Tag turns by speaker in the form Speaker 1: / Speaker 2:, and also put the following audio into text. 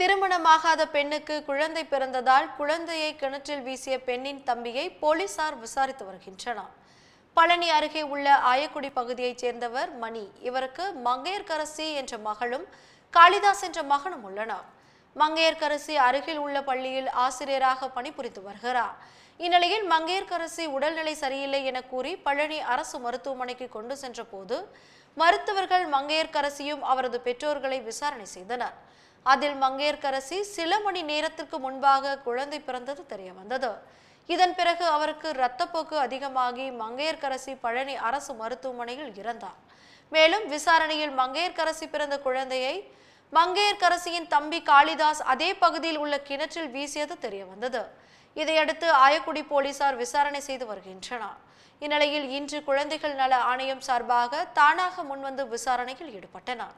Speaker 1: திருமணமாகாத பெண்ணுக்கு குழந்தை பிறந்ததால் குழந்தையை கிணற்றில் வீசிய பெண்ணின் தம்பியை போலீசார் விசாரித்து வருகின்றனர் பழனி அருகே உள்ள ஆயக்குடி பகுதியைச் சேர்ந்தவர் மணி இவருக்கு மங்கையர்கரசி என்ற மகளும் காளிதாஸ் என்ற மகனும் உள்ளனர் மங்கையர்கரசி அருகில் உள்ள பள்ளியில் ஆசிரியராக பணிபுரிந்து வருகிறார் இந்நிலையில் மங்கையர்கரசி உடல்நிலை சரியில்லை என கூறி பழனி அரசு மருத்துவமனைக்கு கொண்டு சென்ற போது மருத்துவர்கள் மங்கையர்கரசியும் அவரது பெற்றோர்களை விசாரணை செய்தனர் அதில் மங்கையர்கரசி சில மணி நேரத்திற்கு முன்பாக குழந்தை பிறந்தது தெரிய வந்தது இதன் பிறகு அவருக்கு இரத்தப்போக்கு அதிகமாகி மங்கையர்கரசி பழனி அரசு மருத்துவமனையில் இறந்தார் மேலும் விசாரணையில் மங்கையர்கரசி பிறந்த குழந்தையை மங்கையர்கரசியின் தம்பி காளிதாஸ் அதே பகுதியில் உள்ள கிணற்றில் வீசியது தெரிய வந்தது இதையடுத்து ஆயக்குடி போலீசார் விசாரணை செய்து வருகின்றனர் இந்நிலையில் இன்று குழந்தைகள் நல ஆணையம் சார்பாக தானாக முன்வந்து விசாரணையில் ஈடுபட்டனர்